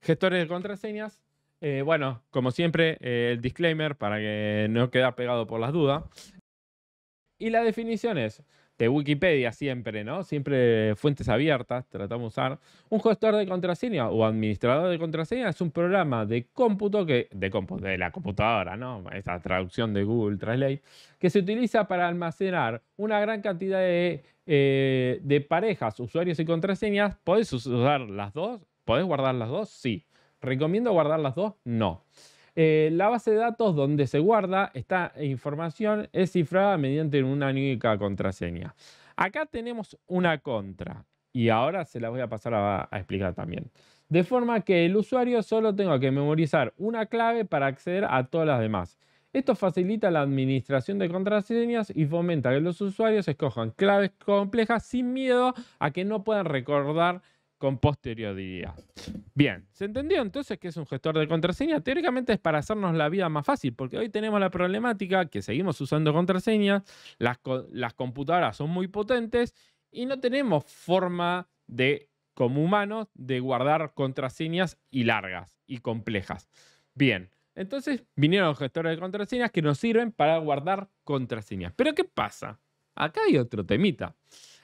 Gestores de contraseñas. Eh, bueno, como siempre, eh, el disclaimer para que no quede pegado por las dudas. Y las definiciones de Wikipedia siempre, ¿no? Siempre fuentes abiertas, tratamos de usar. Un gestor de contraseña o administrador de contraseñas es un programa de cómputo que, de, la computadora, ¿no? Esa traducción de Google Translate, que se utiliza para almacenar una gran cantidad de, eh, de parejas, usuarios y contraseñas. Podés usar las dos ¿Podés guardar las dos? Sí. ¿Recomiendo guardar las dos? No. Eh, la base de datos donde se guarda esta información es cifrada mediante una única contraseña. Acá tenemos una contra y ahora se la voy a pasar a explicar también. De forma que el usuario solo tenga que memorizar una clave para acceder a todas las demás. Esto facilita la administración de contraseñas y fomenta que los usuarios escojan claves complejas sin miedo a que no puedan recordar con posterioridad. Bien, ¿se entendió entonces que es un gestor de contraseña? Teóricamente es para hacernos la vida más fácil, porque hoy tenemos la problemática que seguimos usando contraseñas, las, computadoras son muy potentes y no tenemos forma de, como humanos, de guardar contraseñas y largas y complejas. Bien, entonces vinieron los gestores de contraseñas que nos sirven para guardar contraseñas. Pero ¿qué pasa? Acá hay otro temita.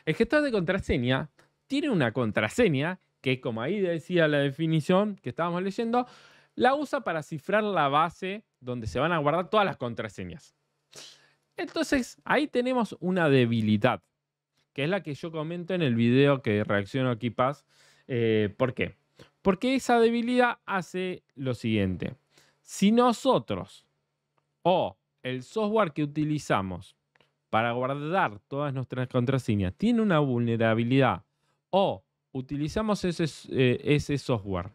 El gestor de contraseña tiene una contraseña que, como ahí decía la definición que estábamos leyendo, la usa para cifrar la base donde se van a guardar todas las contraseñas. Entonces, ahí tenemos una debilidad, que es la que yo comento en el video que reacciono aquí, Paz. Eh, ¿Por qué? Porque esa debilidad hace lo siguiente. Si nosotros o el software que utilizamos para guardar todas nuestras contraseñas tiene una vulnerabilidad o utilizamos ese, eh, ese software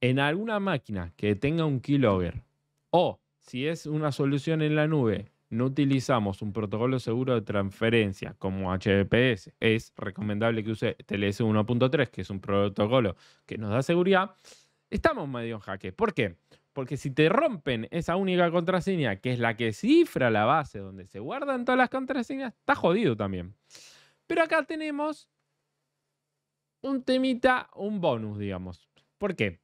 en alguna máquina que tenga un keylogger o si es una solución en la nube, no utilizamos un protocolo seguro de transferencia como HBPS, es recomendable que use TLS 1.3, que es un protocolo que nos da seguridad, estamos medio en jaque. ¿Por qué? Porque si te rompen esa única contraseña, que es la que cifra la base donde se guardan todas las contraseñas, está jodido también. Pero acá tenemos un temita, un bonus, digamos. ¿Por qué?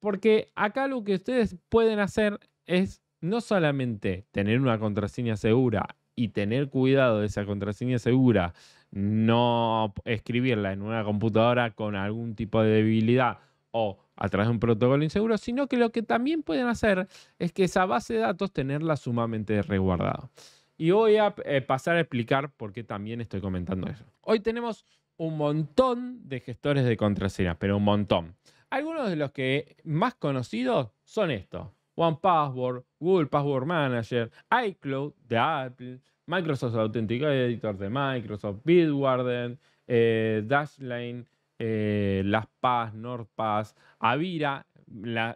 Porque acá lo que ustedes pueden hacer es no solamente tener una contraseña segura y tener cuidado de esa contraseña segura, no escribirla en una computadora con algún tipo de debilidad o a través de un protocolo inseguro, sino que lo que también pueden hacer es que esa base de datos tenerla sumamente resguardada. Y voy a eh, pasar a explicar por qué también estoy comentando eso. Hoy tenemos un montón de gestores de contraseñas, pero un montón. Algunos de los que más conocidos son estos. OnePassword, Google Password Manager, iCloud de Apple, Microsoft Editor de Microsoft, Bitwarden, eh, Dashlane, eh, LastPass, NordPass, Avira,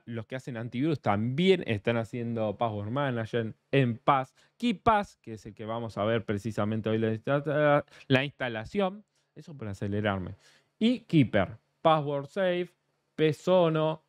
los que hacen antivirus también están haciendo Password Manager en Pass, KeePass, que es el que vamos a ver precisamente hoy la instalación. Eso para acelerarme. Y Keeper, Password Safe, Pesono,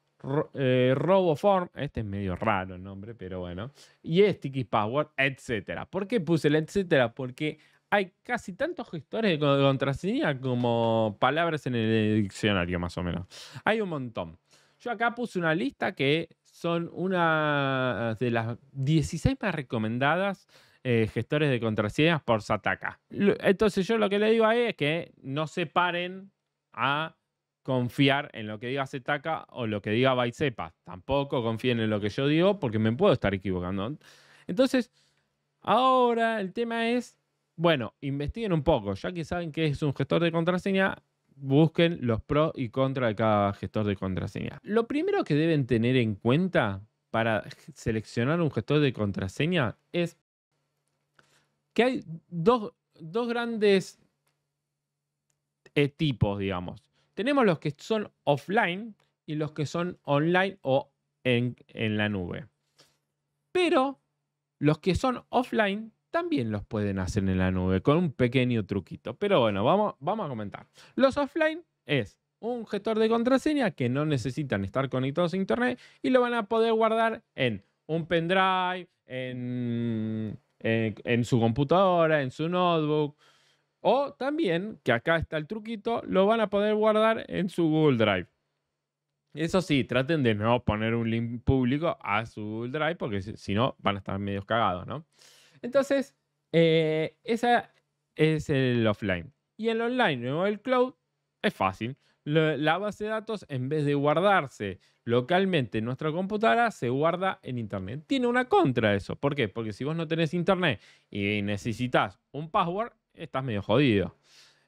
eh, RoboForm. Este es medio raro el nombre, pero bueno. Y Sticky Password, etcétera. ¿Por qué puse el etcétera? Porque hay casi tantos gestores de contraseña como palabras en el diccionario, más o menos. Hay un montón. Yo acá puse una lista que son una de las 16 más recomendadas eh, gestores de contraseñas por Sataka. Entonces yo lo que le digo ahí es que no se paren a confiar en lo que diga Sataka o lo que diga Baisepa. Tampoco confíen en lo que yo digo porque me puedo estar equivocando. Entonces, ahora el tema es, bueno, investiguen un poco, ya que saben qué es un gestor de contraseña, busquen los pros y contras de cada gestor de contraseña. Lo primero que deben tener en cuenta para seleccionar un gestor de contraseña es que hay dos, grandes tipos, digamos. Tenemos los que son offline y los que son online o en, en la nube. Pero los que son offline también los pueden hacer en la nube con un pequeño truquito. Pero bueno, vamos, vamos a comentar. Los offline es un gestor de contraseña que no necesitan estar conectados a internet y lo van a poder guardar en un pendrive, en eh, en su computadora, en su notebook. O también, que acá está el truquito, lo van a poder guardar en su Google Drive. Eso sí, traten de no poner un link público a su Google Drive porque si no van a estar medios cagados, ¿no? Entonces, ese eh, esa es el offline. Y el online o el cloud es fácil la base de datos, en vez de guardarse localmente en nuestra computadora, se guarda en Internet. Tiene una contra eso. ¿Por qué? Porque si vos no tenés Internet y necesitas un password, estás medio jodido.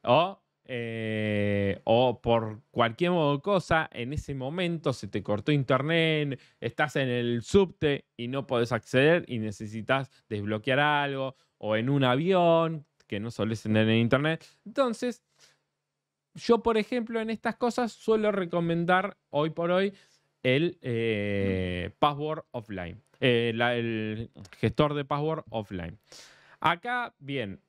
O, eh, por cualquier cosa, en ese momento se te cortó Internet, estás en el subte y no podés acceder y necesitas desbloquear algo. O en un avión que no solés tener en Internet. Entonces, yo, por ejemplo, en estas cosas suelo recomendar hoy por hoy el eh, password offline, eh, el gestor de password offline. Acá, bien,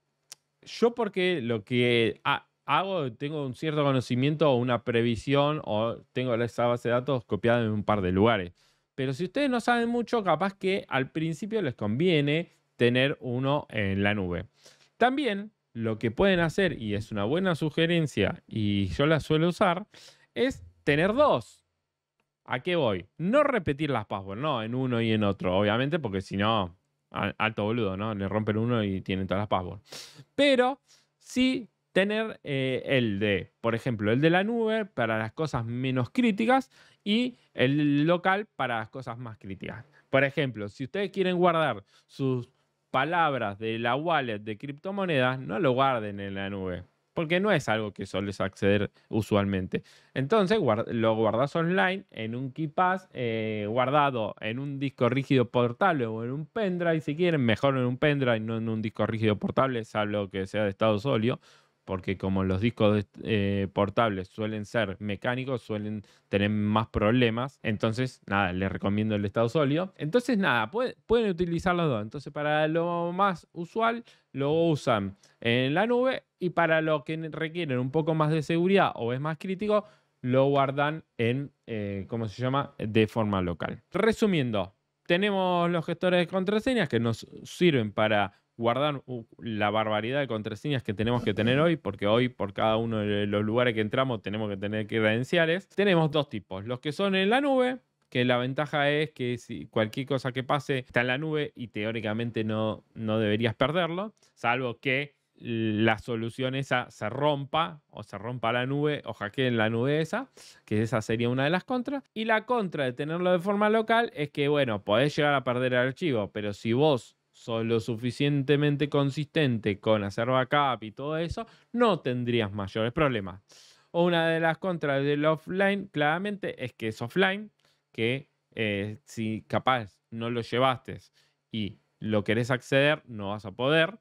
yo porque lo que hago, tengo un cierto conocimiento o una previsión o tengo esa base de datos copiada en un par de lugares. Pero si ustedes no saben mucho, capaz que al principio les conviene tener uno en la nube. También lo que pueden hacer, y es una buena sugerencia, y yo la suelo usar, es tener dos. ¿A qué voy? No repetir las passwords, no, en uno y en otro, obviamente, porque si no, alto boludo, ¿no? Le rompen uno y tienen todas las passwords. Pero sí tener eh, el de, por ejemplo, el de la nube para las cosas menos críticas y el local para las cosas más críticas. Por ejemplo, si ustedes quieren guardar sus palabras de la wallet de criptomonedas no lo guarden en la nube, porque no es algo que sueles acceder usualmente. Entonces lo guardas online en un KeePass eh, guardado en un disco rígido portable o en un pendrive, si quieren, mejor en un pendrive, no en un disco rígido portable, salvo que sea de estado sólido porque como los discos eh, portables suelen ser mecánicos, suelen tener más problemas. Entonces, nada, les recomiendo el estado sólido. Entonces, nada, pueden utilizar los dos. Entonces, para lo más usual, lo usan en la nube y para lo que requieren un poco más de seguridad o es más crítico, lo guardan en, eh, ¿cómo se llama?, de forma local. Resumiendo, tenemos los gestores de contraseñas que nos sirven para guardar la barbaridad de contraseñas que tenemos que tener hoy, porque hoy por cada uno de los lugares que entramos tenemos que tener credenciales. Tenemos dos tipos, los que son en la nube, que la ventaja es que si cualquier cosa que pase está en la nube y teóricamente no, no deberías perderlo, salvo que la solución esa se rompa o se rompa la nube o hackeen la nube esa, que esa sería una de las contras. Y la contra de tenerlo de forma local es que, bueno, podés llegar a perder el archivo, pero si vos sos lo suficientemente consistente con hacer backup y todo eso, no tendrías mayores problemas. Una de las contras del offline claramente es que es offline, que eh, si capaz no lo llevaste y lo querés acceder, no vas a poder.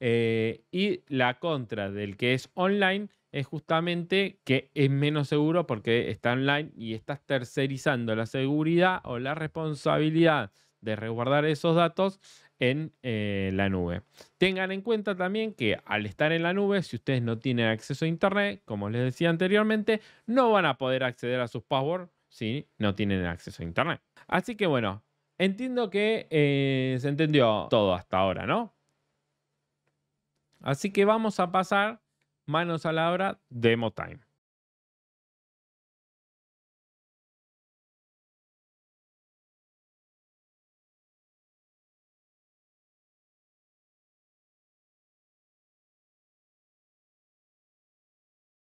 Eh, y la contra del que es online es justamente que es menos seguro porque está online y estás tercerizando la seguridad o la responsabilidad de resguardar esos datos en eh, la nube. Tengan en cuenta también que al estar en la nube, si ustedes no tienen acceso a Internet, como les decía anteriormente, no van a poder acceder a sus passwords si no tienen acceso a Internet. Así que bueno, entiendo que eh, se entendió todo hasta ahora, ¿no? Así que vamos a pasar manos a la obra, demo time.